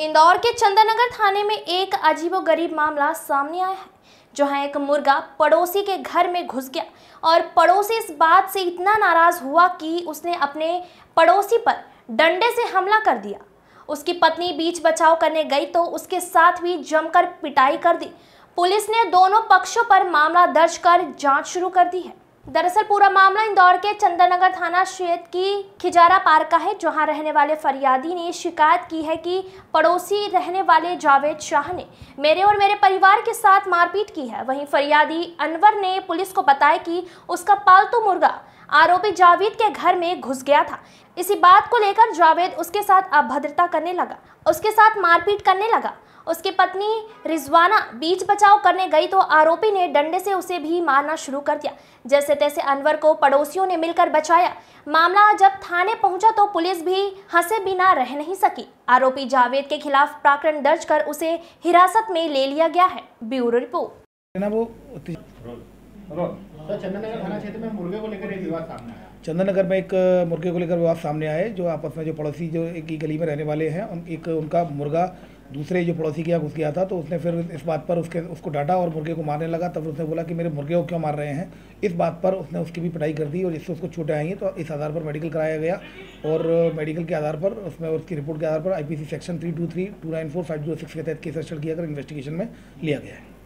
इंदौर के चंदनगर थाने में एक अजीबोगरीब मामला सामने आया है है एक मुर्गा पड़ोसी के घर में घुस गया और पड़ोसी इस बात से इतना नाराज हुआ कि उसने अपने पड़ोसी पर डंडे से हमला कर दिया उसकी पत्नी बीच बचाव करने गई तो उसके साथ भी जमकर पिटाई कर दी पुलिस ने दोनों पक्षों पर मामला दर्ज कर जांच शुरू कर दी है दरअसल पूरा मामला इंदौर के चंदनगर थाना क्षेत्र की खिजारा पार्क का है जहां रहने वाले फरियादी ने शिकायत की है कि पड़ोसी रहने वाले जावेद शाह ने मेरे और मेरे परिवार के साथ मारपीट की है वहीं फरियादी अनवर ने पुलिस को बताया कि उसका पालतू मुर्गा आरोपी जावेद के घर में घुस गया था इसी बात को लेकर जावेद उसके साथ अभद्रता करने लगा उसके साथ मारपीट करने लगा उसकी पत्नी रिजवाना बीच बचाव करने गई तो आरोपी ने डंडे से उसे भी मारना शुरू कर दिया जैसे तैसे अनवर को पड़ोसियों ने मिलकर बचाया मामला जब थाने पहुंचा तो पुलिस भी हंसे बिना रह नहीं सकी आरोपी जावेद के खिलाफ प्रकरण दर्ज कर उसे हिरासत में ले लिया गया है ब्यूरो रिपोर्ट चंदन नगर में एक मुर्गे को लेकर विवाद सामने आए जो आपस में जो पड़ोसी जो एक ही गली में रहने वाले हैं उन एक उनका मुर्गा दूसरे जो पड़ोसी के यहाँ घुस गया था तो उसने फिर इस बात पर उसके उसको डांटा और मुर्गे को मारने लगा तब उसने बोला कि मेरे मुर्गे को क्यों मार रहे हैं इस बात पर उसने उसकी भी पिटाई कर दी और इससे उसको छूटे आई तो इस आधार पर मेडिकल कराया गया और मेडिकल के आधार पर उसमें उसकी रिपोर्ट के आधार पर आई section three two three two nine four five zero six के तहत केस रजिस्टर किया कर इन्वेस्टिगेशन में लिया गया है